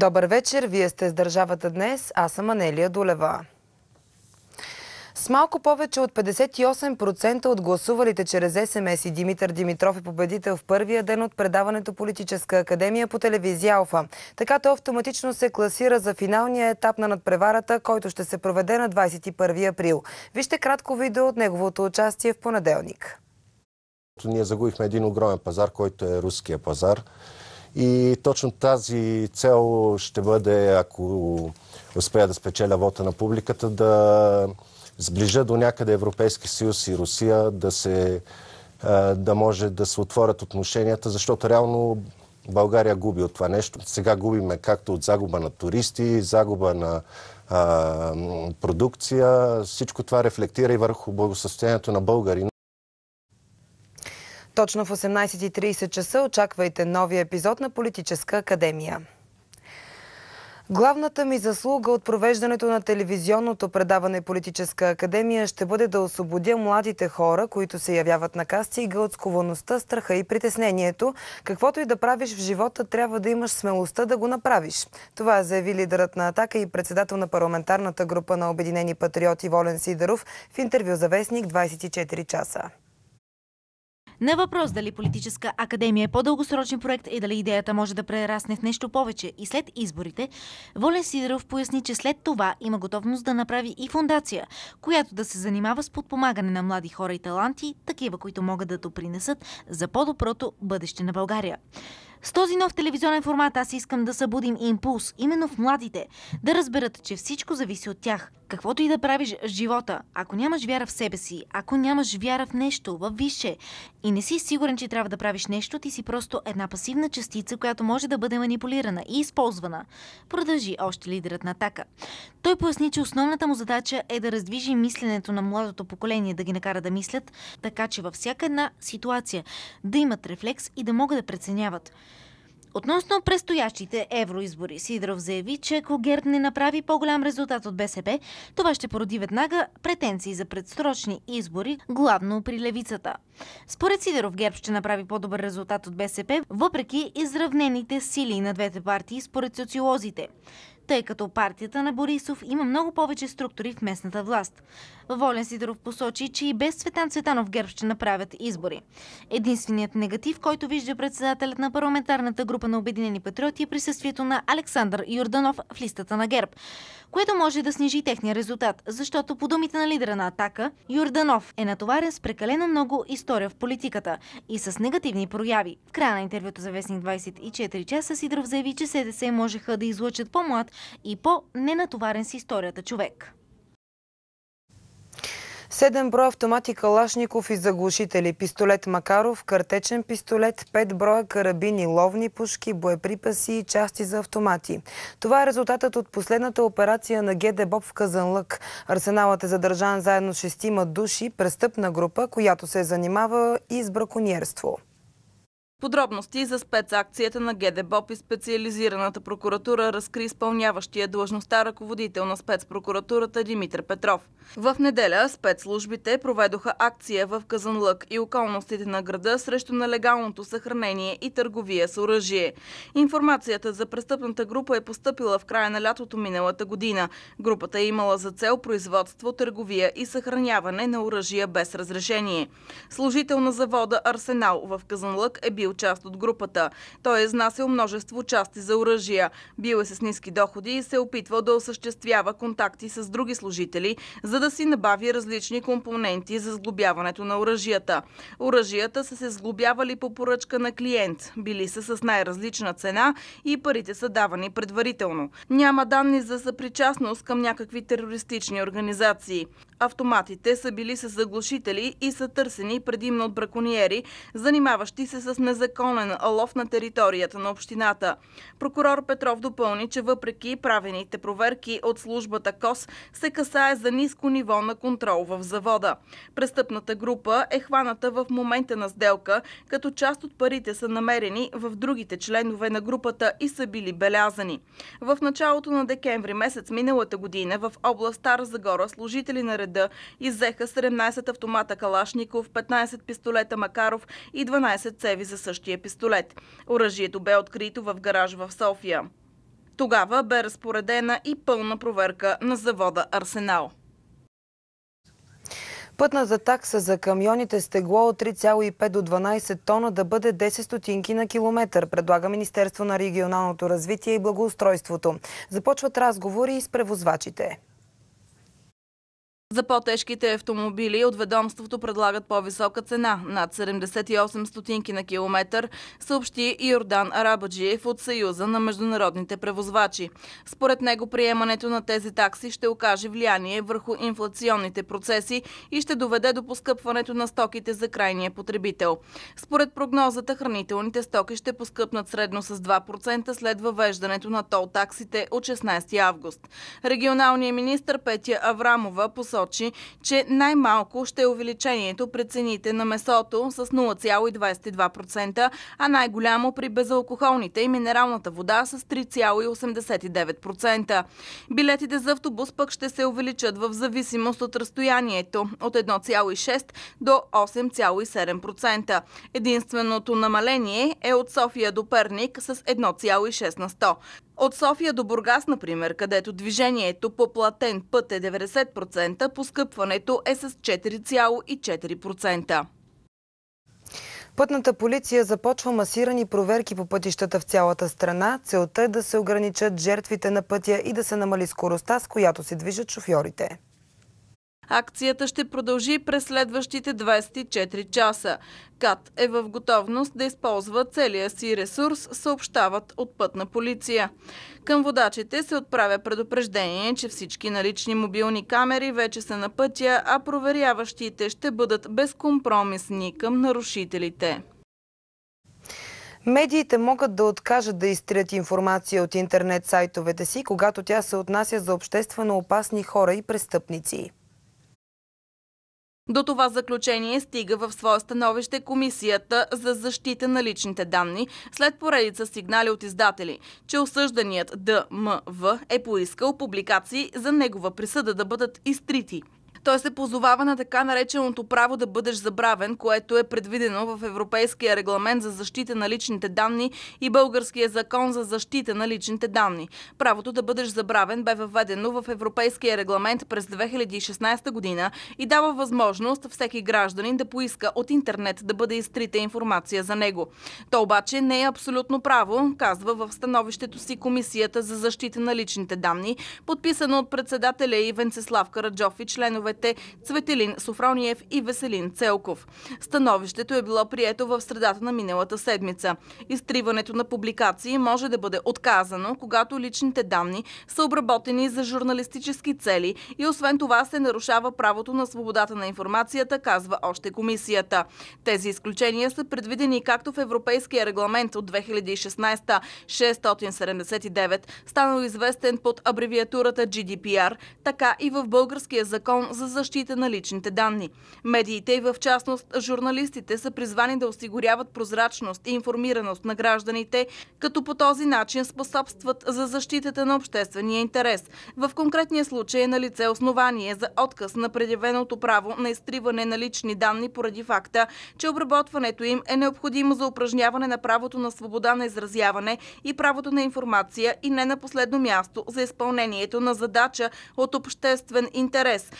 Добър вечер, вие сте с Държавата днес, аз съм Анелия Долева. С малко повече от 58% от гласувалите чрез СМС и Димитър Димитров е победител в първия ден от предаването Политическа академия по телевизия Алфа. Така то автоматично се класира за финалния етап на надпреварата, който ще се проведе на 21 април. Вижте кратко видео от неговото участие в понеделник. Ние загубихме един огромен пазар, който е руския пазар. И точно тази цел ще бъде, ако успея да спечеля вота на публиката, да сближа до някъде Европейски съюз и Русия, да, се, да може да се отворят отношенията, защото реално България губи от това нещо. Сега губиме както от загуба на туристи, загуба на а, продукция. Всичко това рефлектира и върху благосъстоянието на българи. Точно в 18.30 часа очаквайте новия епизод на Политическа академия. Главната ми заслуга от провеждането на телевизионното предаване Политическа академия ще бъде да освободя младите хора, които се явяват на касти от склонността, страха и притеснението. Каквото и да правиш в живота, трябва да имаш смелостта да го направиш. Това заяви лидерът на Атака и председател на парламентарната група на Обединени патриоти Волен Сидаров в интервю за Вестник 24 часа. На въпрос дали политическа академия е по-дългосрочен проект и дали идеята може да прерасне в нещо повече и след изборите, Волен Сидеров поясни, че след това има готовност да направи и фундация, която да се занимава с подпомагане на млади хора и таланти, такива, които могат да допринесат за по-доброто бъдеще на България. С този нов телевизионен формат аз искам да събудим импулс именно в младите, да разберат, че всичко зависи от тях, каквото и да правиш в живота, ако нямаш вяра в себе си, ако нямаш вяра в нещо, в висше и не си сигурен, че трябва да правиш нещо, ти си просто една пасивна частица, която може да бъде манипулирана и използвана. Продължи още лидерът на Атака. Той поясни, че основната му задача е да раздвижи мисленето на младото поколение, да ги накара да мислят, така че във всяка една ситуация да имат рефлекс и да могат да преценяват. Относно предстоящите евроизбори, Сидров заяви, че ако ГЕРБ не направи по-голям резултат от БСП, това ще породи веднага претенции за предсрочни избори, главно при левицата. Според Сидоров ГЕРБ ще направи по-добър резултат от БСП, въпреки изравнените сили на двете партии според социолозите тъй като партията на Борисов има много повече структури в местната власт. Волен Сидоров посочи, че и без Светан Цветанов ГЕРБ ще направят избори. Единственият негатив, който вижда председателят на парламентарната група на Обединени патриоти е присъствието на Александър Юрданов в листата на ГЕРБ, което може да снижи техния резултат, защото по думите на лидера на Атака, Юрданов е натоварен с прекалено много история в политиката и с негативни прояви. В края на интервюто за Вестник 24 часа Сидоров заяви, че СДС можеха да излъчат по-млад и по-ненатоварен с историята човек. Седем броя автомати Калашников и заглушители, пистолет Макаров, картечен пистолет, пет броя карабини, ловни пушки, боеприпаси и части за автомати. Това е резултатът от последната операция на ГДБОП в Казанлък. Арсеналът е задържан заедно с шестима души, престъпна група, която се занимава и с браконьерство. Подробности за спецакцията на ГДБОП и специализираната прокуратура разкри изпълняващия длъжността ръководител на спецпрокуратурата Димитър Петров. В неделя спецслужбите проведоха акция в Казанлък и околностите на града срещу нелегалното съхранение и търговия с оръжие. Информацията за престъпната група е поступила в края на лятото миналата година. Групата е имала за цел производство, търговия и съхраняване на оръжия без разрешение. Служител на завода Арсенал в Казанлък е бил бил част от групата. Той е изнасял множество части за оръжия. Бил е с ниски доходи и се е опитвал да осъществява контакти с други служители, за да си набави различни компоненти за сглобяването на оръжията. Оръжията са се сглобявали по поръчка на клиент, били са с най-различна цена и парите са давани предварително. Няма данни за съпричастност към някакви терористични организации. Автоматите са били с заглушители и са търсени предимно от браконьери, занимаващи се с незаконен лов на територията на общината. Прокурор Петров допълни, че въпреки правените проверки от службата КОС се касае за ниско ниво на контрол в завода. Престъпната група е хваната в момента на сделка, като част от парите са намерени в другите членове на групата и са били белязани. В началото на декември месец миналата година в област Стара Загора служители на редакцията града. Иззеха 17 автомата Калашников, 15 пистолета Макаров и 12 цеви за същия пистолет. Оръжието бе открито в гараж в София. Тогава бе разпоредена и пълна проверка на завода Арсенал. Пътната такса за камионите с тегло от 3,5 до 12 тона да бъде 10 стотинки на километър, предлага Министерство на регионалното развитие и благоустройството. Започват разговори и с превозвачите. За по-тежките автомобили от ведомството предлагат по-висока цена – над 78 стотинки на километър, съобщи Йордан Арабаджиев от Съюза на международните превозвачи. Според него приемането на тези такси ще окаже влияние върху инфлационните процеси и ще доведе до поскъпването на стоките за крайния потребител. Според прогнозата, хранителните стоки ще поскъпнат средно с 2% след въвеждането на тол таксите от 16 август. Регионалният министр Петя Аврамова посочи, посочи, че най-малко ще е увеличението при цените на месото с 0,22%, а най-голямо при безалкохолните и минералната вода с 3,89%. Билетите за автобус пък ще се увеличат в зависимост от разстоянието от 1,6 до 8,7%. Единственото намаление е от София до Перник с 1,6 на 100. От София до Бургас, например, където движението по платен път е 90%, поскъпването е с 4,4%. Пътната полиция започва масирани проверки по пътищата в цялата страна. Целта е да се ограничат жертвите на пътя и да се намали скоростта, с която се движат шофьорите. Акцията ще продължи през следващите 24 часа. КАТ е в готовност да използва целия си ресурс, съобщават от пътна полиция. Към водачите се отправя предупреждение, че всички налични мобилни камери вече са на пътя, а проверяващите ще бъдат безкомпромисни към нарушителите. Медиите могат да откажат да изтрият информация от интернет сайтовете си, когато тя се отнася за обществено опасни хора и престъпници. До това заключение стига в своя становище Комисията за защита на личните данни след поредица сигнали от издатели, че осъжданият ДМВ е поискал публикации за негова присъда да бъдат изтрити. Той се позовава на така нареченото право да бъдеш забравен, което е предвидено в Европейския регламент за защита на личните данни и Българския закон за защита на личните данни. Правото да бъдеш забравен бе въведено в Европейския регламент през 2016 година и дава възможност всеки гражданин да поиска от интернет да бъде изтрита информация за него. То обаче не е абсолютно право, казва в становището си Комисията за защита на личните данни, подписано от председателя и Венцеслав Караджов и членове кметовете Цветелин Софрониев и Веселин Целков. Становището е било прието в средата на миналата седмица. Изтриването на публикации може да бъде отказано, когато личните данни са обработени за журналистически цели и освен това се нарушава правото на свободата на информацията, казва още комисията. Тези изключения са предвидени както в Европейския регламент от 2016-679, станал известен под абревиатурата GDPR, така и в българския закон за за защита на личните данни. Медиите и в частност журналистите са призвани да осигуряват прозрачност и информираност на гражданите, като по този начин способстват за защитата на обществения интерес. В конкретния случай е на лице основание за отказ на предявеното право на изтриване на лични данни поради факта, че обработването им е необходимо за упражняване на правото на свобода на изразяване и правото на информация и не на последно място за изпълнението на задача от обществен интерес,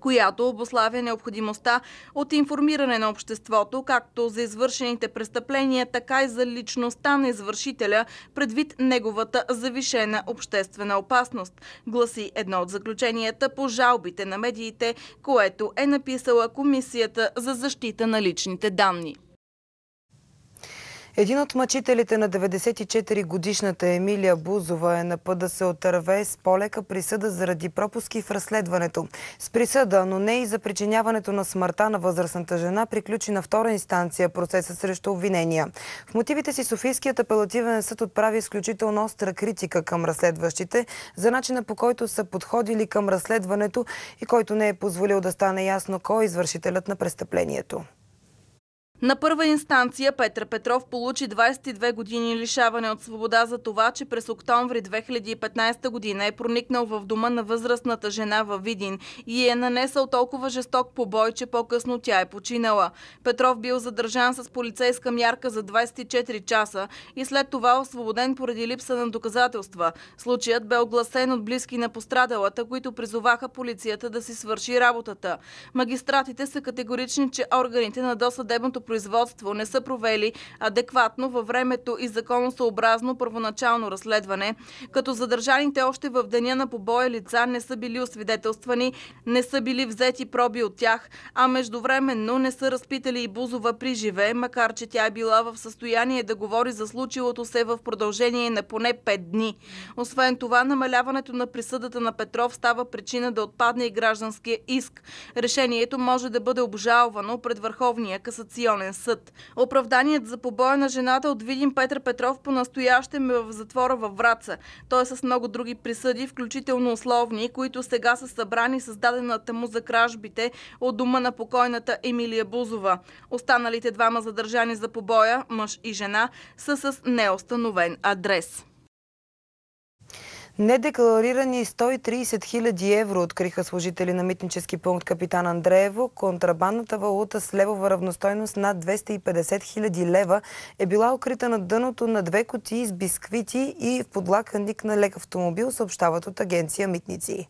която обославя необходимостта от информиране на обществото, както за извършените престъпления, така и за личността на извършителя, предвид неговата завишена обществена опасност, гласи едно от заключенията по жалбите на медиите, което е написала Комисията за защита на личните данни. Един от мъчителите на 94-годишната Емилия Бузова е на път да се отърве с полека присъда заради пропуски в разследването. С присъда, но не и за причиняването на смъртта на възрастната жена, приключи на втора инстанция процеса срещу обвинения. В мотивите си Софийският апелативен съд отправи изключително остра критика към разследващите за начина по който са подходили към разследването и който не е позволил да стане ясно кой е извършителят на престъплението. На първа инстанция Петър Петров получи 22 години лишаване от свобода за това, че през октомври 2015 година е проникнал в дома на възрастната жена във Видин и е нанесъл толкова жесток побой, че по-късно тя е починала. Петров бил задържан с полицейска мярка за 24 часа и след това освободен поради липса на доказателства. Случаят бе огласен от близки на пострадалата, които призоваха полицията да си свърши работата. Магистратите са категорични, че органите на досъдебното производство производство не са провели адекватно във времето и законосъобразно първоначално разследване, като задържаните още в деня на побоя лица не са били освидетелствани, не са били взети проби от тях, а междувременно не са разпитали и Бузова при живе, макар че тя е била в състояние да говори за случилото се в продължение на поне 5 дни. Освен това, намаляването на присъдата на Петров става причина да отпадне и гражданския иск. Решението може да бъде обжалвано пред Върховния касационен Конституционен съд. Оправданият за побоя на жената от Видим Петър Петров по настоящем е в затвора във Враца. Той е с много други присъди, включително условни, които сега са събрани с дадената му за кражбите от дома на покойната Емилия Бузова. Останалите двама задържани за побоя, мъж и жена, са с неустановен адрес. Недекларирани 130 хиляди евро откриха служители на митнически пункт Капитан Андреево. Контрабандната валута с левова равностойност над 250 хиляди лева е била укрита на дъното на две котии с бисквити и в подлаканник на лек автомобил, съобщават от агенция Митници.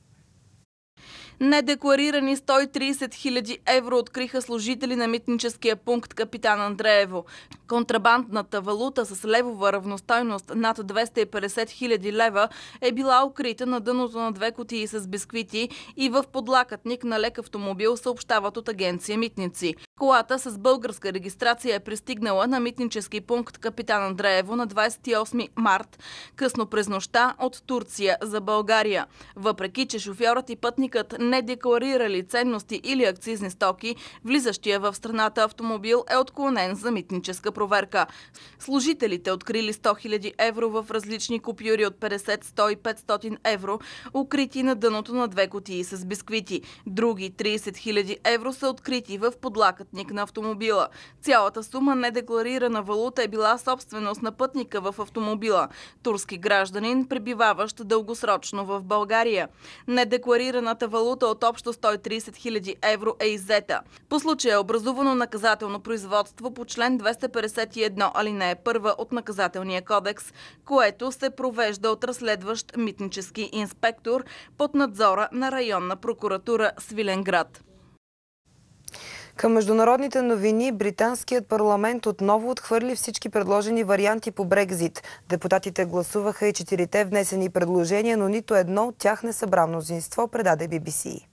Недекларирани 130 хиляди евро откриха служители на митническия пункт Капитан Андреево. Контрабандната валута с левова равностойност над 250 хиляди лева е била укрита на дъното на две котии с бисквити и в подлакътник на лек автомобил съобщават от агенция Митници. Колата с българска регистрация е пристигнала на митнически пункт Капитан Андреево на 28 март, късно през нощта от Турция за България. Въпреки, че шофьорът и пътникът недекларирали ценности или акцизни стоки, влизащия в страната автомобил е отклонен за митническа проверка. Служителите открили 100 000 евро в различни купюри от 50, 100 500 евро, укрити на дъното на две котии с бисквити. Други 30 000 евро са открити в подлакътник на автомобила. Цялата сума недекларирана валута е била собственост на пътника в автомобила. Турски гражданин, пребиваващ дългосрочно в България. Недекларираната валута валута от общо 130 хиляди евро е иззета. По случая е образувано наказателно производство по член 251 алинея 1 от наказателния кодекс, което се провежда от разследващ митнически инспектор под надзора на районна прокуратура Свиленград. Към международните новини британският парламент отново отхвърли всички предложени варианти по Брекзит. Депутатите гласуваха и четирите внесени предложения, но нито едно от тях не събра мнозинство, предаде BBC.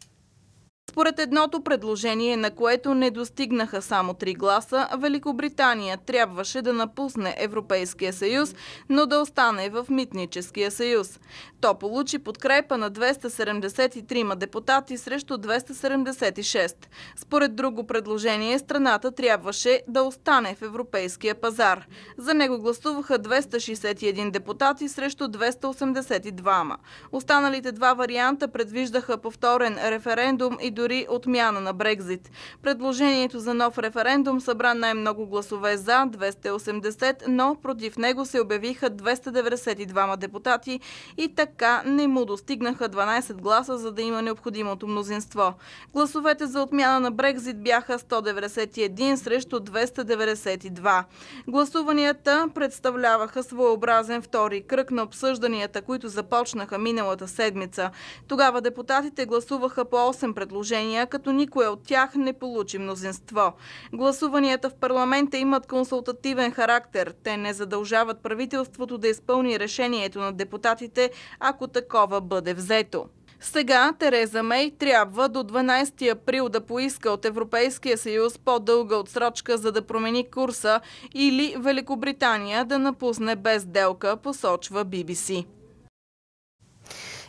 Според едното предложение, на което не достигнаха само три гласа, Великобритания трябваше да напусне Европейския съюз, но да остане в Митническия съюз. То получи подкрепа на 273 депутати срещу 276. Според друго предложение, страната трябваше да остане в Европейския пазар. За него гласуваха 261 депутати срещу 282. Останалите два варианта предвиждаха повторен референдум и дори отмяна на Брекзит. Предложението за нов референдум събра най-много гласове за 280, но против него се обявиха 292 депутати и така не му достигнаха 12 гласа, за да има необходимото мнозинство. Гласовете за отмяна на Брекзит бяха 191 срещу 292. Гласуванията представляваха своеобразен втори кръг на обсъжданията, които започнаха миналата седмица. Тогава депутатите гласуваха по 8 предложения предложения, като никое от тях не получи мнозинство. Гласуванията в парламента имат консултативен характер. Те не задължават правителството да изпълни решението на депутатите, ако такова бъде взето. Сега Тереза Мей трябва до 12 април да поиска от Европейския съюз по-дълга отсрочка, за да промени курса или Великобритания да напусне без делка, посочва BBC.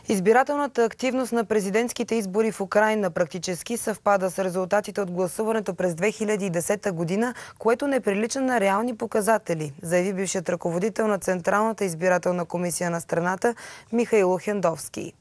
Избирателната активност на президентските избори в Украина практически съвпада с резултатите от гласуването през 2010 година, което не прилича на реални показатели, заяви бившият ръководител на Централната избирателна комисия на страната Михаил Хендовски.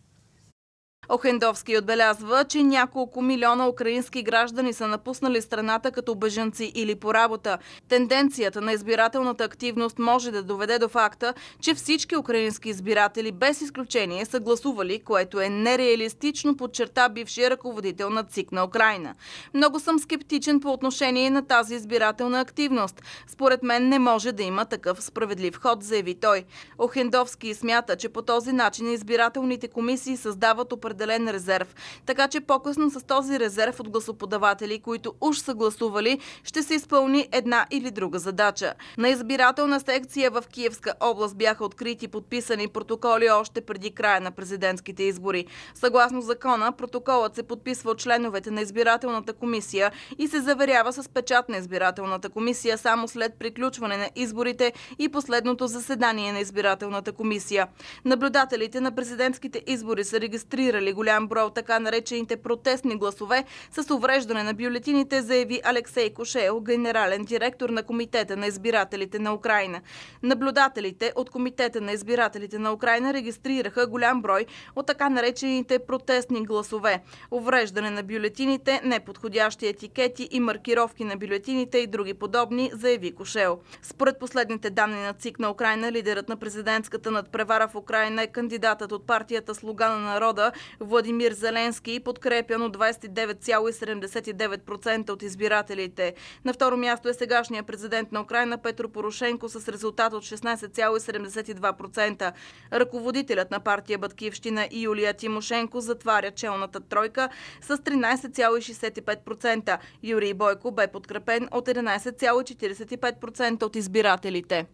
Охендовски отбелязва, че няколко милиона украински граждани са напуснали страната като бежанци или по работа. Тенденцията на избирателната активност може да доведе до факта, че всички украински избиратели без изключение са гласували, което е нереалистично, подчерта бившия ръководител на ЦИК на Украина. Много съм скептичен по отношение на тази избирателна активност. Според мен не може да има такъв справедлив ход, заяви той. Охендовски смята, че по този начин избирателните комисии създават определен определен резерв. Така че по-късно с този резерв от гласоподаватели, които уж са гласували, ще се изпълни една или друга задача. На избирателна секция в Киевска област бяха открити подписани протоколи още преди края на президентските избори. Съгласно закона, протоколът се подписва от членовете на избирателната комисия и се заверява с печат на избирателната комисия само след приключване на изборите и последното заседание на избирателната комисия. Наблюдателите на президентските избори са регистрирали демонстрирали голям брой от така наречените протестни гласове с увреждане на бюлетините, заяви Алексей Кошел, генерален директор на Комитета на избирателите на Украина. Наблюдателите от Комитета на избирателите на Украина регистрираха голям брой от така наречените протестни гласове, увреждане на бюлетините, неподходящи етикети и маркировки на бюлетините и други подобни, заяви Кошел. Според последните данни на ЦИК на Украина, лидерът на президентската надпревара в Украина е кандидатът от партията Слуга на народа Владимир Зеленски, подкрепян от 29,79% от избирателите. На второ място е сегашният президент на Украина Петро Порошенко с резултат от 16,72%. Ръководителят на партия Баткивщина Юлия Тимошенко затваря челната тройка с 13,65%. Юрий Бойко бе подкрепен от 11,45% от избирателите.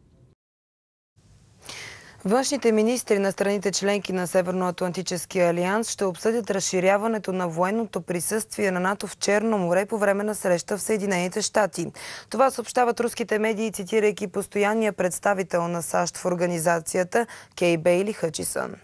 Външните министри на страните членки на Северноатлантическия алианс ще обсъдят разширяването на военното присъствие на НАТО в Черно море по време на среща в Съединените щати. Това съобщават руските медии, цитирайки постоянния представител на САЩ в организацията Кей Бейли Хъчисън.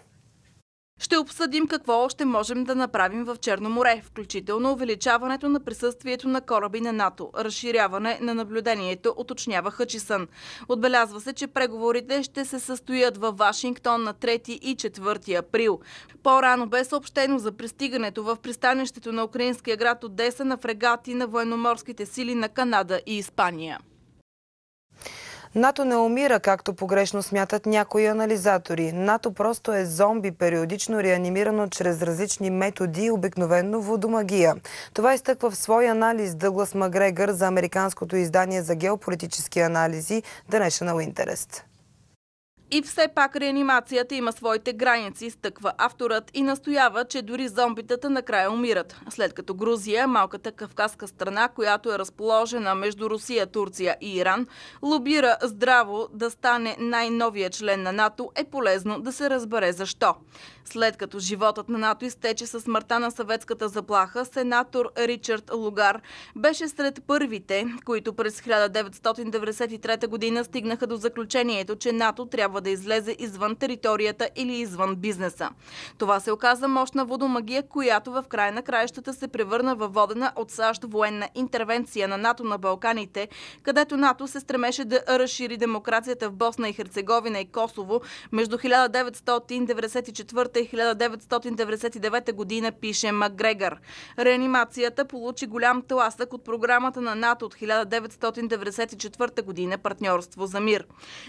Ще обсъдим какво още можем да направим в Черно море, включително увеличаването на присъствието на кораби на НАТО, разширяване на наблюдението, уточнява Хъчисън. Отбелязва се, че преговорите ще се състоят във Вашингтон на 3 и 4 април. По-рано бе съобщено за пристигането в пристанището на украинския град Одеса на фрегати на военноморските сили на Канада и Испания. НАТО не умира, както погрешно смятат някои анализатори. НАТО просто е зомби, периодично реанимирано чрез различни методи и обикновенно водомагия. Това изтъква в свой анализ Дъглас Магрегър за американското издание за геополитически анализи The National Interest. И все пак реанимацията има своите граници, стъква авторът и настоява, че дори зомбитата накрая умират. След като Грузия, е малката кавказска страна, която е разположена между Русия, Турция и Иран, лобира здраво да стане най-новия член на НАТО, е полезно да се разбере защо. След като животът на НАТО изтече със смъртта на съветската заплаха, сенатор Ричард Лугар беше сред първите, които през 1993 година стигнаха до заключението, че НАТО трябва да излезе извън територията или извън бизнеса. Това се оказа мощна водомагия, която в край на краищата се превърна във водена от САЩ военна интервенция на НАТО на Балканите, където НАТО се стремеше да разшири демокрацията в Босна и Херцеговина и Косово между 1994 Годината е 1999 година, пише Макгрегър. Реанимацията получи голям тласък от програмата на НАТО от 1994 година партньорство за мир.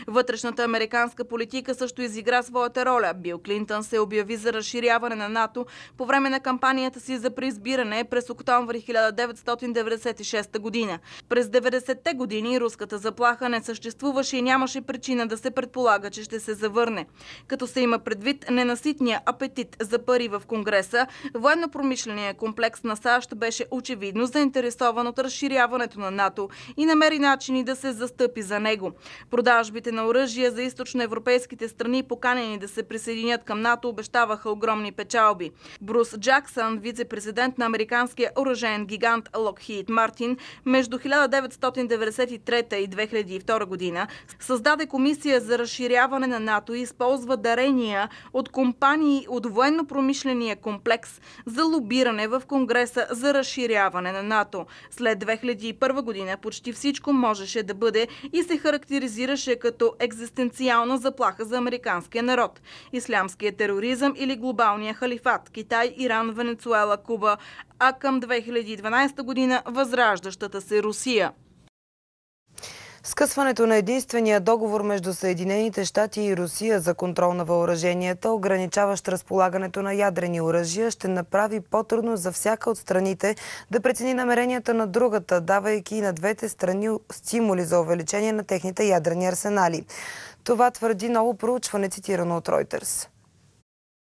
Вътрешната американска политика също изигра своята роля. Бил Клинтън се обяви за разширяване на НАТО по време на кампанията си за преизбиране през октомври 1996 година. През 90-те години руската заплаха не съществуваше и нямаше причина да се предполага, че ще се завърне. Като се има предвид ненаситния големия апетит за пари в Конгреса, военно-промишления комплекс на САЩ беше очевидно заинтересован от разширяването на НАТО и намери начини да се застъпи за него. Продажбите на оръжие за източноевропейските страни, поканени да се присъединят към НАТО, обещаваха огромни печалби. Брус Джаксън, вице-президент на американския оръжен гигант Lockheed Мартин, между 1993 и 2002 година създаде комисия за разширяване на НАТО и използва дарения от компании данни от военно-промишления комплекс за лобиране в Конгреса за разширяване на НАТО. След 2001 година почти всичко можеше да бъде и се характеризираше като екзистенциална заплаха за американския народ. Ислямския тероризъм или глобалния халифат, Китай, Иран, Венецуела, Куба, а към 2012 година възраждащата се Русия. Скъсването на единствения договор между Съединените щати и Русия за контрол на въоръженията, ограничаващ разполагането на ядрени оръжия, ще направи по-трудно за всяка от страните да прецени намеренията на другата, давайки и на двете страни стимули за увеличение на техните ядрени арсенали. Това твърди ново проучване, цитирано от Reuters.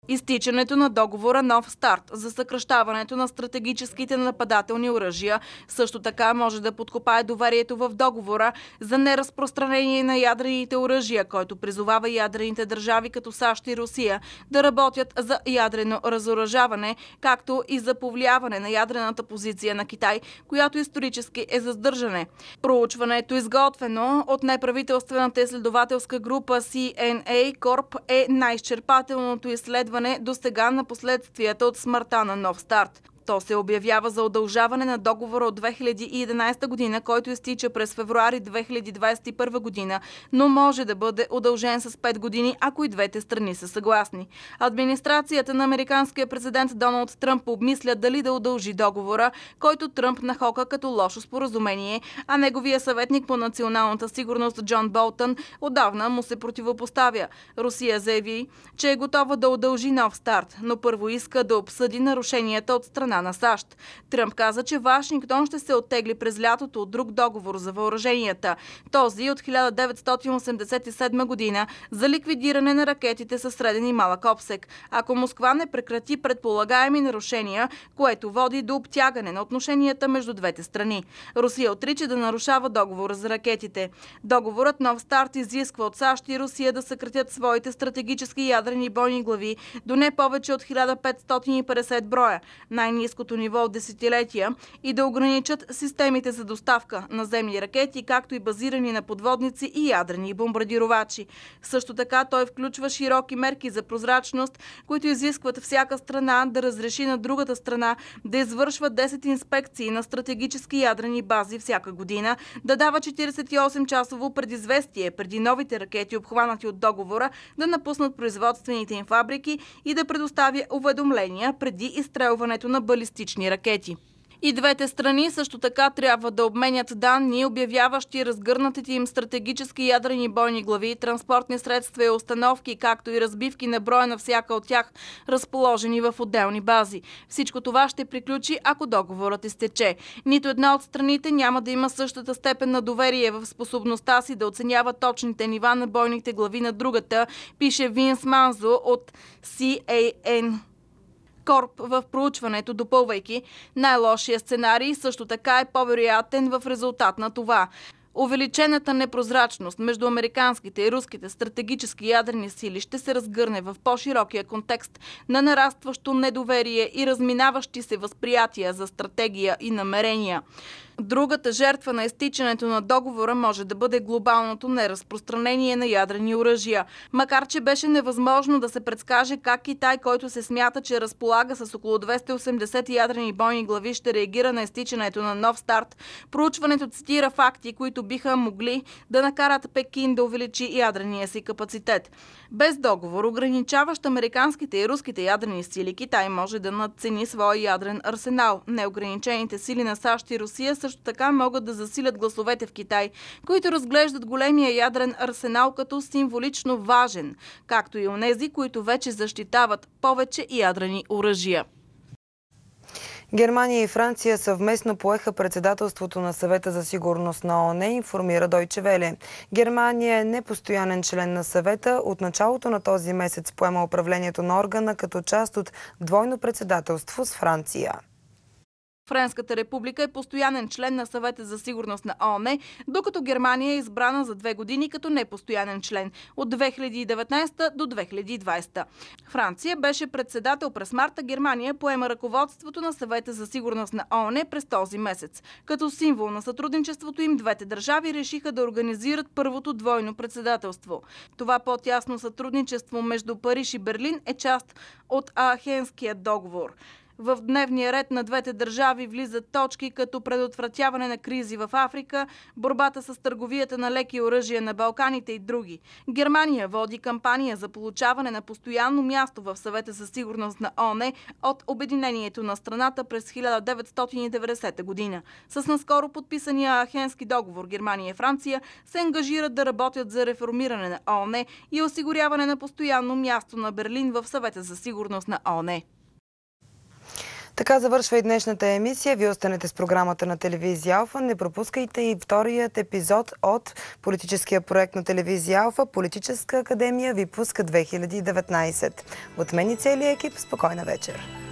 Изтичането на договора Нов старт за съкръщаването на стратегическите нападателни оръжия също така може да подкопае доверието в договора за неразпространение на ядрените оръжия, който призовава ядрените държави като САЩ и Русия да работят за ядрено разоръжаване, както и за повлияване на ядрената позиция на Китай, която исторически е за сдържане. Проучването, изготвено от неправителствената изследователска група CNA Corp, е най-изчерпателното изследване изследване до сега на последствията от смъртта на Нов Старт. То се обявява за удължаване на договора от 2011 година, който изтича през февруари 2021 година, но може да бъде удължен с 5 години, ако и двете страни са съгласни. Администрацията на американския президент Доналд Тръмп обмисля дали да удължи договора, който Тръмп нахока като лошо споразумение, а неговия съветник по националната сигурност Джон Болтън отдавна му се противопоставя. Русия заяви, че е готова да удължи нов старт, но първо иска да обсъди нарушенията от страна страна на САЩ. Тръмп каза, че Вашингтон ще се оттегли през лятото от друг договор за въоръженията. Този от 1987 година за ликвидиране на ракетите със среден и малък обсек. Ако Москва не прекрати предполагаеми нарушения, което води до обтягане на отношенията между двете страни. Русия отрича да нарушава договора за ракетите. Договорът Нов Старт изисква от САЩ и Русия да съкратят своите стратегически ядрени бойни глави до не повече от 1550 броя. най най-низкото ниво от десетилетия и да ограничат системите за доставка на земни ракети, както и базирани на подводници и ядрени бомбардировачи. Също така той включва широки мерки за прозрачност, които изискват всяка страна да разреши на другата страна да извършва 10 инспекции на стратегически ядрени бази всяка година, да дава 48-часово предизвестие преди новите ракети, обхванати от договора, да напуснат производствените им фабрики и да предоставя уведомления преди изстрелването на бъдещето балистични ракети. И двете страни също така трябва да обменят данни, обявяващи разгърнатите им стратегически ядрени бойни глави, транспортни средства и установки, както и разбивки на броя на всяка от тях, разположени в отделни бази. Всичко това ще приключи, ако договорът изтече. Нито една от страните няма да има същата степен на доверие в способността си да оценява точните нива на бойните глави на другата, пише Винс Манзо от CAN. Корп в проучването, допълвайки най-лошия сценарий, също така е по-вероятен в резултат на това. Увеличената непрозрачност между американските и руските стратегически ядрени сили ще се разгърне в по-широкия контекст на нарастващо недоверие и разминаващи се възприятия за стратегия и намерения. Другата жертва на изтичането на договора може да бъде глобалното неразпространение на ядрени оръжия. Макар, че беше невъзможно да се предскаже как Китай, който се смята, че разполага с около 280 ядрени бойни глави, ще реагира на изтичането на нов старт, проучването цитира факти, които биха могли да накарат Пекин да увеличи ядрения си капацитет. Без договор, ограничаващ американските и руските ядрени сили, Китай може да надцени своя ядрен арсенал. Неограничените сили на САЩ и Русия също така могат да засилят гласовете в Китай, които разглеждат големия ядрен арсенал като символично важен, както и онези, които вече защитават повече ядрени оръжия. Германия и Франция съвместно поеха председателството на съвета за сигурност на ООН, информира Дойче Веле. Германия е непостоянен член на съвета. От началото на този месец поема управлението на органа като част от двойно председателство с Франция. Френската република е постоянен член на съвета за сигурност на ООН, докато Германия е избрана за две години като непостоянен член от 2019 до 2020. Франция беше председател през марта, Германия поема ръководството на съвета за сигурност на ООН през този месец. Като символ на сътрудничеството им двете държави решиха да организират първото двойно председателство. Това по-тясно сътрудничество между Париж и Берлин е част от Аахенския договор. В дневния ред на двете държави влизат точки като предотвратяване на кризи в Африка, борбата с търговията на леки оръжия на Балканите и други. Германия води кампания за получаване на постоянно място в съвета за сигурност на ОНЕ от обединението на страната през 1990 година. С наскоро подписания Ахенски договор Германия и Франция се ангажират да работят за реформиране на ОНЕ и осигуряване на постоянно място на Берлин в съвета за сигурност на ОНЕ. Така завършва и днешната емисия. Вие останете с програмата на телевизия Алфа. Не пропускайте и вторият епизод от политическия проект на телевизия Алфа Политическа академия Випуска 2019. От мен и целият екип спокойна вечер!